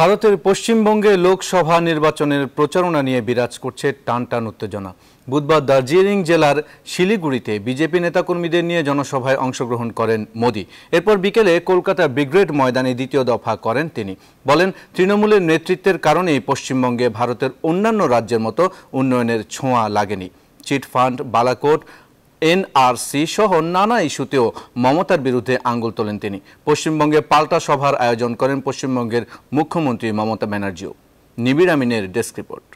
ভারতের পশ্চিমবঙ্গে লোকসভা নির্বাচনের প্রচারণা নিয়ে বিরাজ করছে টান টান উত্তেজনা বুধবার দার্জিলিং জেলার শিলিগুড়িতে বিজেপি নেতাকর্মীদের নিয়ে জনসভায় অংশগ্রহণ করেন মোদী এরপর বিকেলে কলকাতার ব্রিগ্রেড ময়দানে দ্বিতীয় দফা করেন তিনি বলেন তৃণমূলের নেতৃত্বের কারণেই পশ্চিমবঙ্গে ভারতের অন্যান্য রাজ্যের মতো উন্নয়নের ছোঁয়া লাগেনি চিট ফান্ড বালাকোট এনআরসি সহ নানা ইস্যুতেও মমতার বিরুদ্ধে আঙ্গুল তোলেন তিনি পশ্চিমবঙ্গে পাল্টা সভার আয়োজন করেন পশ্চিমবঙ্গের মুখ্যমন্ত্রী মমতা ব্যানার্জিও নিবিড় আমিনের ডেস্ক রিপোর্ট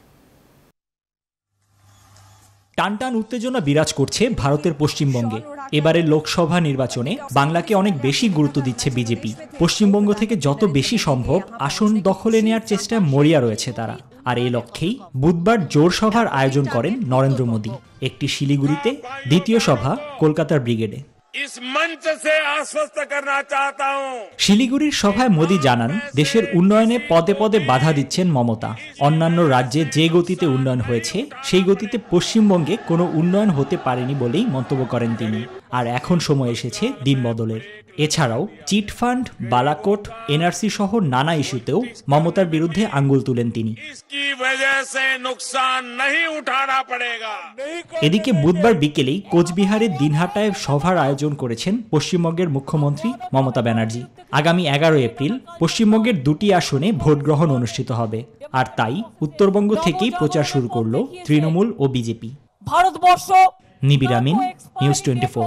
টানটান উত্তেজনা বিরাজ করছে ভারতের পশ্চিমবঙ্গে এবারের লোকসভা নির্বাচনে বাংলাকে অনেক বেশি গুরুত্ব দিচ্ছে বিজেপি পশ্চিমবঙ্গ থেকে যত বেশি সম্ভব আসন দখলে নেয়ার চেষ্টায় মরিয়া রয়েছে তারা আর এ লক্ষ্যেই বুধবার জোর সভার আয়োজন করেন নরেন্দ্র মোদী একটি শিলিগুড়িতে দ্বিতীয় সভা কলকাতার ব্রিগেডে শিলিগুড়ির সভায় মোদী জানান দেশের উন্নয়নে পদে পদে বাধা দিচ্ছেন মমতা অন্যান্য রাজ্যে যে গতিতে উন্নয়ন হয়েছে সেই গতিতে পশ্চিমবঙ্গে কোনো উন্নয়ন হতে পারেনি বলেই মন্তব্য করেন তিনি আর এখন সময় এসেছে দিন বদলের এছাড়াও চিট ফান্ড বালাকোট এনআরসি সহ নানা ইস্যুতেও মমতার বিরুদ্ধে আঙ্গুল তুলেন তিনি এদিকে বুধবার বিকেলেই কোচবিহারের দিনহাটায় সভার আয়োজন করেছেন পশ্চিমবঙ্গের মুখ্যমন্ত্রী মমতা ব্যানার্জি আগামী এগারো এপ্রিল পশ্চিমবঙ্গের দুটি আসনে ভোট গ্রহণ অনুষ্ঠিত হবে আর তাই উত্তরবঙ্গ থেকেই প্রচার শুরু করল তৃণমূল ও বিজেপি ভারতবর্ষ নিবিরামিন নিউজ টোয়েন্টি